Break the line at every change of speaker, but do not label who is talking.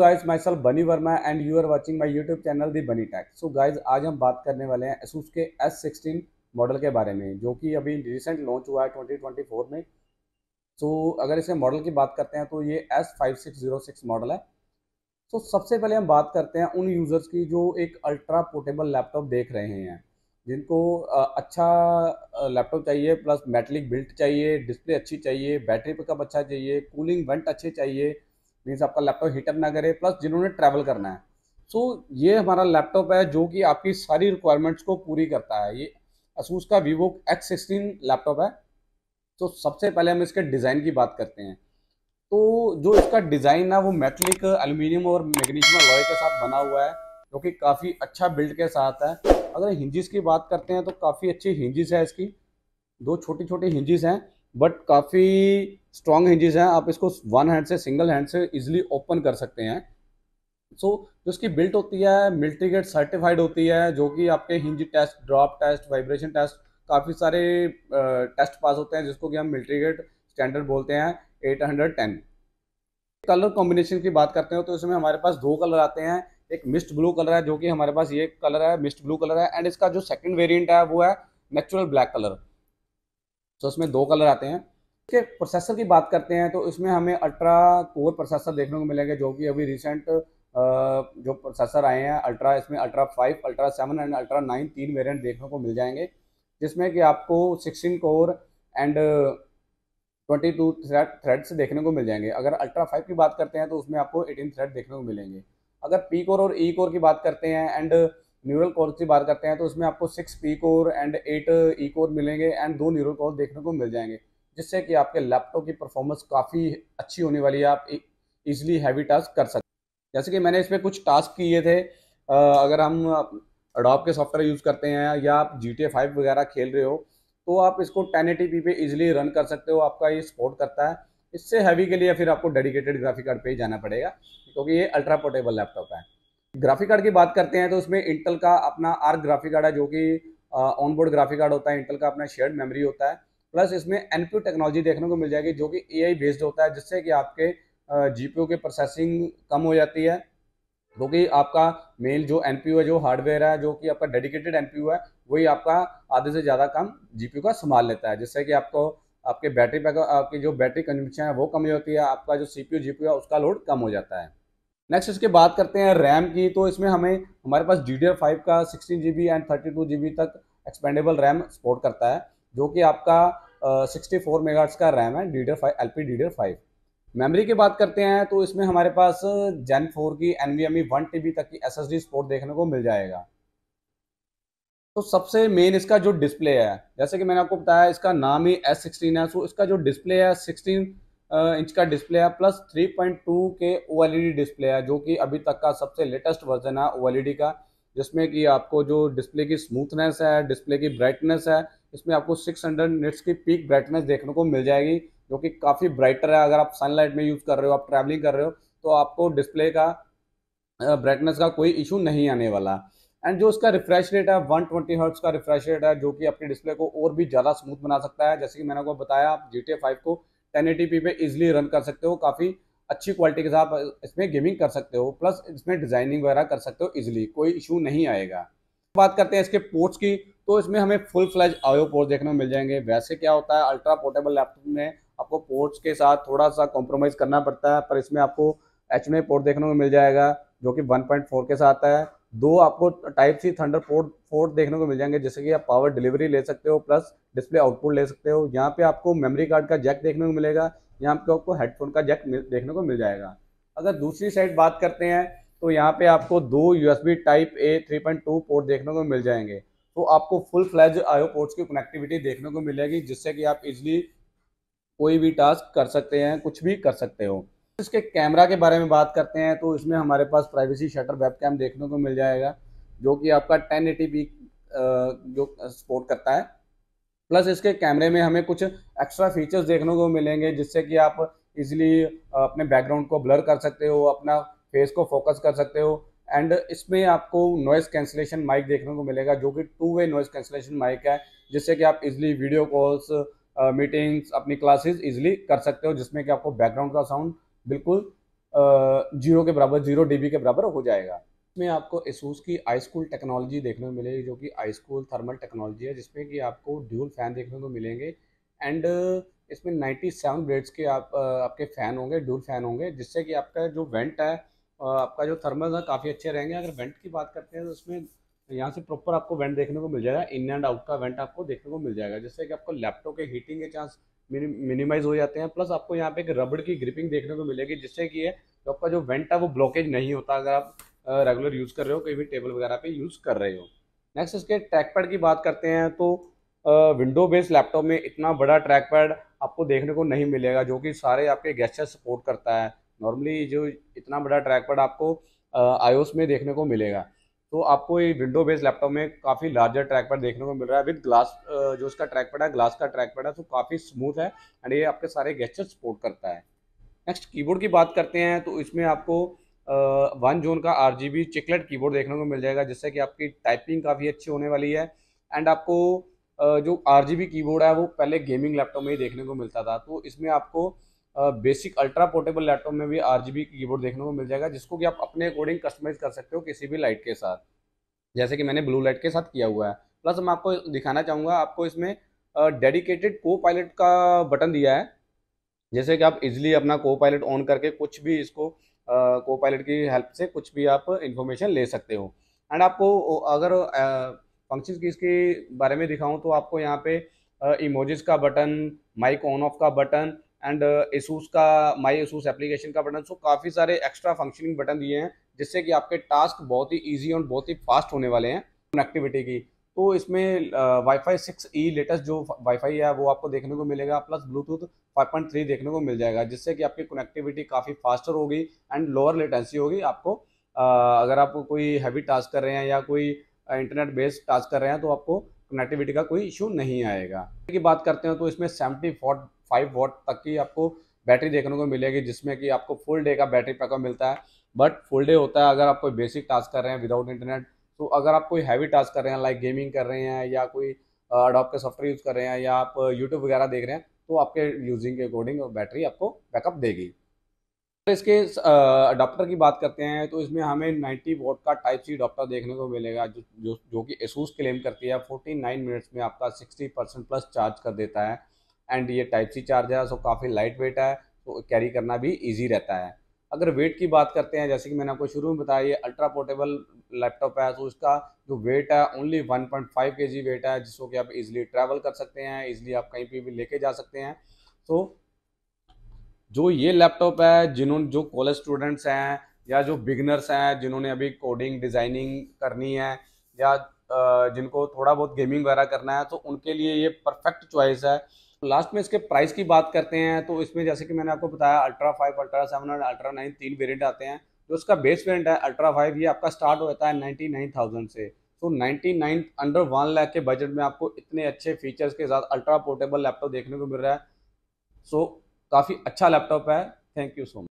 guys myself Bunny Verma and you are watching my YouTube channel the Bunny tech so guys आज हम बात करने वाले हैं एसूस के एस सिक्सटीन मॉडल के बारे में जो कि अभी रिसेंट लॉन्च हुआ है ट्वेंटी ट्वेंटी फोर में सो so, अगर इसे मॉडल की बात करते हैं तो ये S five six zero six model है सो so, सबसे पहले हम बात करते हैं उन यूज़र्स की जो एक अल्ट्रा पोर्टेबल लैपटॉप देख रहे हैं जिनको अच्छा लैपटॉप चाहिए प्लस मेटलिक बिल्ट चाहिए डिस्प्ले अच्छी चाहिए बैटरी पिकअप अच्छा चाहिए कूलिंग वेंट अच्छे चाहिए मीन्स आपका लैपटॉप हीटअप ना करे प्लस जिन्होंने ट्रैवल करना है सो so, ये हमारा लैपटॉप है जो कि आपकी सारी रिक्वायरमेंट्स को पूरी करता है ये असूस का वीवो एक्स सिक्सटीन लैपटॉप है तो सबसे पहले हम इसके डिज़ाइन की बात करते हैं तो जो इसका डिज़ाइन है वो मेटलिक एल्यूमिनियम और मैग्नीशियम लॉय के साथ बना हुआ है जो कि काफ़ी अच्छा बिल्ड के साथ है अगर हिंजिस की बात करते हैं तो काफ़ी अच्छी हिंजिस है इसकी दो छोटी छोटी हिंजिस हैं बट काफ़ी स्ट्रॉन्ग हिंजेस हैं आप इसको वन हैंड से सिंगल हैंड से इजिली ओपन कर सकते हैं सो so, जो इसकी बिल्ट होती है मिल्ट्री गेट सर्टिफाइड होती है जो कि आपके hinge test drop test vibration test काफ़ी सारे टेस्ट पास होते हैं जिसको कि हम मिल्ट्री गेट स्टैंडर्ड बोलते हैं eight hundred ten colour combination की बात करते हैं तो इसमें हमारे पास दो कलर आते हैं एक मिस्ट ब्लू कलर है जो कि हमारे पास ये कलर है मिस्ट ब्लू कलर है एंड इसका जो सेकंड वेरिएंट है वो है नेचुरल ब्लैक कलर तो उसमें दो कलर आते हैं ठीक है प्रोसेसर की बात करते हैं तो इसमें हमें अल्ट्रा कोर प्रोसेसर देखने को मिलेंगे जो कि अभी रिसेंट जो प्रोसेसर आए हैं अल्ट्रा इसमें ultra five ultra seven and ultra nine तीन वेरियंट देखने को मिल जाएंगे जिसमें कि आपको sixteen core and twenty two threads देखने को मिल जाएंगे अगर अल्ट्रा फाइव की बात करते हैं तो उसमें आपको एटीन थ्रेड देखने को मिलेंगे अगर पी कोर और ई e कोर की बात करते हैं एंड न्यूरल कोर की बात करते हैं तो उसमें आपको six p core and eight e core मिलेंगे एंड दो न्यूरल कोर देखने को मिल जाएंगे जिससे कि आपके लैपटॉप की परफॉर्मेंस काफ़ी अच्छी होने वाली है आप इजिली हैवी टास्क कर सकते जैसे कि मैंने इसमें कुछ टास्क किए थे अगर हम अडॉप के सॉफ्टवेयर यूज़ करते हैं या आप जी टी फाइव वगैरह खेल रहे हो तो आप इसको टेन टी पी पे ईजिली रन कर सकते हो आपका ये सपोर्ट करता है इससे हैवी के लिए फिर आपको डेडिकेटेड ग्राफिक कार्ड पे ही जाना पड़ेगा क्योंकि ये अल्ट्रा पोर्टेबल लैपटॉप है ग्राफिक कार्ड की बात करते हैं तो उसमें इंटेल का अपना आर्क ग्राफिक कार्ड है जो कि ऑनबोर्ड ग्राफिक कार्ड होता है इंटेल का अपना शेयर्ड मेमोरी होता है प्लस इसमें एनपीयू टेक्नोलॉजी देखने को मिल जाएगी जो कि एआई बेस्ड होता है जिससे कि आपके जीपीयू के प्रोसेसिंग कम हो जाती है क्योंकि तो आपका मेन जो एनपीयू है जो हार्डवेयर है जो कि आपका डेडिकेटेड एनपीयू है वही आपका आधे से ज़्यादा काम जीपीयू का संभाल लेता है जिससे कि आपको आपके बैटरी पैक आपकी जो बैटरी कंजम्पशन है वो कम हो जाती है आपका जो सीपीयू जीपीयू है उसका लोड कम हो जाता है नेक्स्ट इसके बात करते हैं रैम की तो इसमें हमें हमारे पास डी फाइव का sixteen G and thirty two G तक एक्सपेंडेबल रैम सपोर्ट करता है जो कि आपका सिक्सटी फोर मेगा का रैम है D five L P D five memory की बात करते हैं तो इसमें हमारे पास जेन फोर की N V M E one T B तक की एस एस डी सपोर्ट देखने को मिल जाएगा तो सबसे मेन इसका जो डिस्प्ले है जैसे कि मैंने आपको बताया इसका नाम ही एस सिक्सटीन है सो इसका जो डिस्प्ले है सिक्सटीन इंच का डिस्प्ले है प्लस 3.2 के ओ डिस्प्ले e है जो कि अभी तक का सबसे लेटेस्ट वर्जन है ओ e का जिसमें कि आपको जो डिस्प्ले की स्मूथनेस है डिस्प्ले की ब्राइटनेस है इसमें आपको 600 हंड्रेड की पीक ब्राइटनेस देखने को मिल जाएगी जो कि काफ़ी ब्राइटर है अगर आप सनलाइट में यूज़ कर रहे हो आप ट्रैवलिंग कर रहे हो तो आपको डिस्प्ले का ब्राइटनेस का कोई इशू नहीं आने वाला एंड जो उसका रिफ्रेश रेट है वन ट्वेंटी हर्ट्स का रिफ्रेश रेट है जो कि अपने डिस्प्ले को और भी ज़्यादा स्मूथ बना सकता है जैसे कि मैंने आपको बताया आप जी टी फाइव को टेन पे इजिली रन कर सकते हो काफ़ी अच्छी क्वालिटी के साथ इसमें गेमिंग कर सकते हो प्लस इसमें डिज़ाइनिंग वगैरह कर सकते हो इजिली कोई इशू नहीं आएगा बात करते हैं इसके पोर्ट्स की तो इसमें हमें फुल फ्लैज आयो पोर्ट देखने को मिल जाएंगे वैसे क्या होता है अल्ट्रा पोर्टेबल लैपटॉप में आपको पोर्ट्स के साथ थोड़ा सा कॉम्प्रोमाइज़ करना पड़ता है पर इसमें आपको एच पोर्ट देखने को मिल जाएगा जो कि 1.4 के साथ आता है दो आपको type C thunder port port देखने को मिल जाएंगे जैसे कि आप पावर डिलीवरी ले सकते हो प्लस डिस्प्ले आउटपुट ले सकते हो यहाँ पे आपको मेमोरी कार्ड का जैक देखने को मिलेगा यहाँ पे आपको हेडफोन का जैक देखने को मिल जाएगा अगर दूसरी साइड बात करते हैं तो यहाँ पे आपको दो U type A three port देखने को मिल जाएंगे तो आपको फुल फ्लैज आयो पोर्ट्स की कनेक्टिविटी देखने को मिलेगी जिससे कि आप इजली कोई भी टास्क कर सकते हैं कुछ भी कर सकते हो इसके कैमरा के बारे में बात करते हैं तो इसमें हमारे पास प्राइवेसी शटर वेब कैम देखने को मिल जाएगा जो कि आपका टेन एटी जो सपोर्ट करता है प्लस इसके कैमरे में हमें कुछ एक्स्ट्रा फीचर्स देखने को मिलेंगे जिससे कि आप इजीली अपने बैकग्राउंड को ब्लर कर सकते हो अपना फेस को फोकस कर सकते हो एंड इसमें आपको नॉइस कैंसिलेशन माइक देखने को मिलेगा जो कि two way noise cancellation mic है जिससे कि आप इजीली वीडियो कॉल्स मीटिंग्स अपनी क्लासेस इजीली कर सकते हो जिसमें कि आपको बैकग्राउंड का साउंड बिल्कुल जीरो के बराबर जीरो डी के बराबर हो जाएगा इसमें आपको एसूस की आई स्कूल टेक्नोलॉजी देखने को मिलेगी जो कि आई स्कूल थर्मल टेक्नोलॉजी है जिसमें कि आपको ड्यूल फैन देखने को मिलेंगे एंड इसमें नाइन्टी सेवन ब्रेड्स के आप आपके फ़ैन होंगे ड्यूल फैन होंगे जिससे कि आपका जो वेंट है आपका जो थर्मल है काफ़ी अच्छे रहेंगे अगर वेंट की बात करते हैं तो उसमें यहाँ से प्रॉपर आपको वेंट देखने को मिल जाएगा इन एंड आउट का वेंट आपको देखने को मिल जाएगा जिससे कि आपको लैपटॉप के हीटिंग के चांस मिनिमाइज हो जाते हैं प्लस आपको यहाँ पे एक रबड़ की ग्रिपिंग देखने को मिलेगी जिससे कि है तो आपका जो वेंट है वो ब्लॉकेज नहीं होता अगर आप रेगुलर यूज़ कर रहे हो कहीं भी टेबल वगैरह पे यूज़ कर रहे हो नेक्स्ट इसके ट्रैक पैड की बात करते हैं तो विंडो बेस्ड लैपटॉप में इतना बड़ा ट्रैक पैड आपको देखने को नहीं मिलेगा जो कि सारे आपके गेस्टर सपोर्ट करता है नॉर्मली जो इतना बड़ा ट्रैक पैड आपको आयोस में देखने को मिलेगा तो आपको ये विंडो बेस्ड लैपटॉप में काफ़ी लार्जर ट्रैक पर देखने को मिल रहा है विद ग्लास जो इसका ट्रैक पैड है ग्लास का ट्रैक पैड है तो काफ़ी स्मूथ है एंड ये आपके सारे गेस्चर सपोर्ट करता है नेक्स्ट कीबोर्ड की बात करते हैं तो इसमें आपको वन जोन का आर जी चिकलेट कीबोर्ड देखने को मिल जाएगा जिससे कि आपकी टाइपिंग काफ़ी अच्छी होने वाली है एंड आपको जो आर जी कीबोर्ड है वो पहले गेमिंग लैपटॉप में ही देखने को मिलता था तो इसमें आपको बेसिक अल्ट्रा पोर्टेबल लैपटॉप में भी आर जी कीबोर्ड देखने को मिल जाएगा जिसको कि आप अपने अकॉर्डिंग कस्टमाइज कर सकते हो किसी भी लाइट के साथ जैसे कि मैंने ब्लू लाइट के साथ किया हुआ है प्लस मैं आपको दिखाना चाहूँगा आपको इसमें डेडिकेटेड को पायलट का बटन दिया है जैसे कि आप इजिली अपना को पायलट ऑन करके कुछ भी इसको को पायलट की हेल्प से कुछ भी आप इन्फॉर्मेशन ले सकते हो एंड आपको अगर फंक्शन की इसके बारे में दिखाऊँ तो आपको यहाँ पे इमोजेस का बटन माइक ऑन ऑफ का बटन एंड एसूस uh, का माई एसूस एप्लीकेशन का बटन सो काफ़ी सारे एक्स्ट्रा फंक्शनिंग बटन दिए हैं जिससे कि आपके टास्क बहुत ही ईजी और बहुत ही फास्ट होने वाले हैं कनेक्टिविटी की तो इसमें wifi six E latest जो वाईफाई है वो आपको देखने को मिलेगा प्लस ब्लूटूथ 5.3 देखने को मिल जाएगा जिससे कि आपकी कनेक्टिविटी काफ़ी फास्टर होगी एंड लोअर लेटेंसी होगी आपको आ, uh, अगर आप कोई हैवी टास्क कर रहे हैं या कोई इंटरनेट बेस्ड टास्क कर रहे हैं तो आपको कनेक्टिविटी का कोई इशू नहीं आएगा की बात करते हैं तो इसमें सेवेंटी फोर्ट फाइव वॉट तक की आपको बैटरी देखने को मिलेगी जिसमें कि आपको फुल डे का बैटरी पैकअप मिलता है बट फुल डे होता है अगर आप कोई बेसिक टास्क कर रहे हैं विदाउट इंटरनेट तो अगर आप कोई हैवी टास्क कर रहे हैं लाइक गेमिंग कर रहे हैं या कोई अडोप का सॉफ्टवेयर यूज़ कर रहे हैं या आप यूट्यूब uh, वगैरह देख रहे हैं तो आपके यूजिंग के अकॉर्डिंग बैटरी आपको बैकअप देगी अगर तो इसके अडाप्टर uh, की बात करते हैं तो इसमें हमें नाइन्टी वोट का टाइप सी अडाप्टर देखने को मिलेगा जो जो, जो कि एसूस क्लेम करती है फोर्टी मिनट्स में आपका सिक्सटी परसेंट प्लस चार्ज कर देता है एंड ये टाइप सी चार्जर है सो काफ़ी लाइट वेट है तो कैरी करना भी ईजी रहता है अगर वेट की बात करते हैं जैसे कि मैंने आपको शुरू में बताया ये अल्ट्रा पोर्टेबल लैपटॉप है तो उसका जो वेट है ओनली 1.5 पॉइंट वेट है जिसको कि आप इजीली ट्रैवल कर सकते हैं इजीली आप कहीं पे भी लेके जा सकते हैं तो जो ये लैपटॉप है जिन्होंने जो कॉलेज स्टूडेंट्स हैं या जो बिगनर्स हैं जिन्होंने अभी कोडिंग डिज़ाइनिंग करनी है या जिनको थोड़ा बहुत गेमिंग वगैरह करना है तो उनके लिए ये परफेक्ट चॉइस है लास्ट में इसके प्राइस की बात करते हैं तो इसमें जैसे कि मैंने आपको बताया अल्ट्रा फाइव अल्ट्रा सेवन और अल्ट्रा नाइन तीन वेरियंट आते हैं जो इसका बेस वेरिएंट है अल्ट्रा फाइव ये आपका स्टार्ट होता है नाइन्टी नाइन थाउजेंड से तो ninety nine under one lakh के बजट में आपको इतने अच्छे फीचर्स के साथ अल्ट्रा पोर्टेबल लैपटॉप देखने को मिल रहा है सो काफ़ी अच्छा लैपटॉप है थैंक यू सो मच